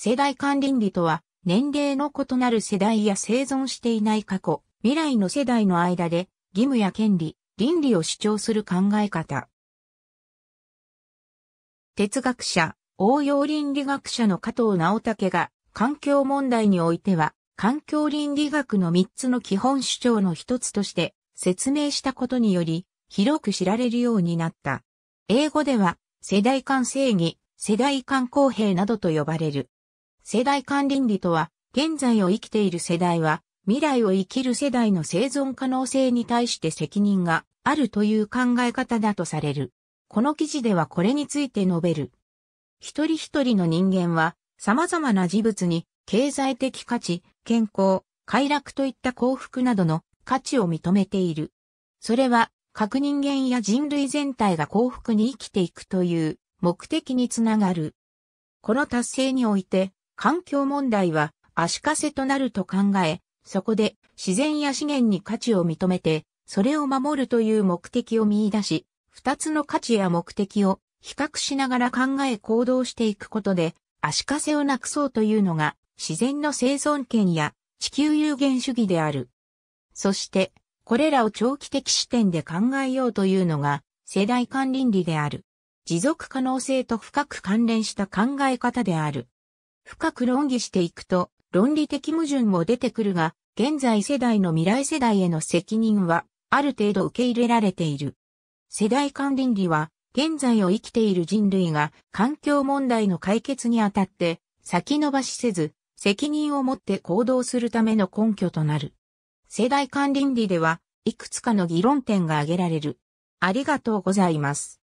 世代間倫理とは、年齢の異なる世代や生存していない過去、未来の世代の間で、義務や権利、倫理を主張する考え方。哲学者、応用倫理学者の加藤直武が、環境問題においては、環境倫理学の3つの基本主張の一つとして説明したことにより、広く知られるようになった。英語では、世代間正義、世代間公平などと呼ばれる。世代間倫理とは、現在を生きている世代は、未来を生きる世代の生存可能性に対して責任があるという考え方だとされる。この記事ではこれについて述べる。一人一人の人間は、様々な事物に、経済的価値、健康、快楽といった幸福などの価値を認めている。それは、各人間や人類全体が幸福に生きていくという目的につながる。この達成において、環境問題は足かせとなると考え、そこで自然や資源に価値を認めて、それを守るという目的を見出し、二つの価値や目的を比較しながら考え行動していくことで、足かせをなくそうというのが自然の生存権や地球有限主義である。そして、これらを長期的視点で考えようというのが世代間倫理である。持続可能性と深く関連した考え方である。深く論議していくと、論理的矛盾も出てくるが、現在世代の未来世代への責任は、ある程度受け入れられている。世代間倫理は、現在を生きている人類が環境問題の解決にあたって、先延ばしせず、責任を持って行動するための根拠となる。世代間倫理では、いくつかの議論点が挙げられる。ありがとうございます。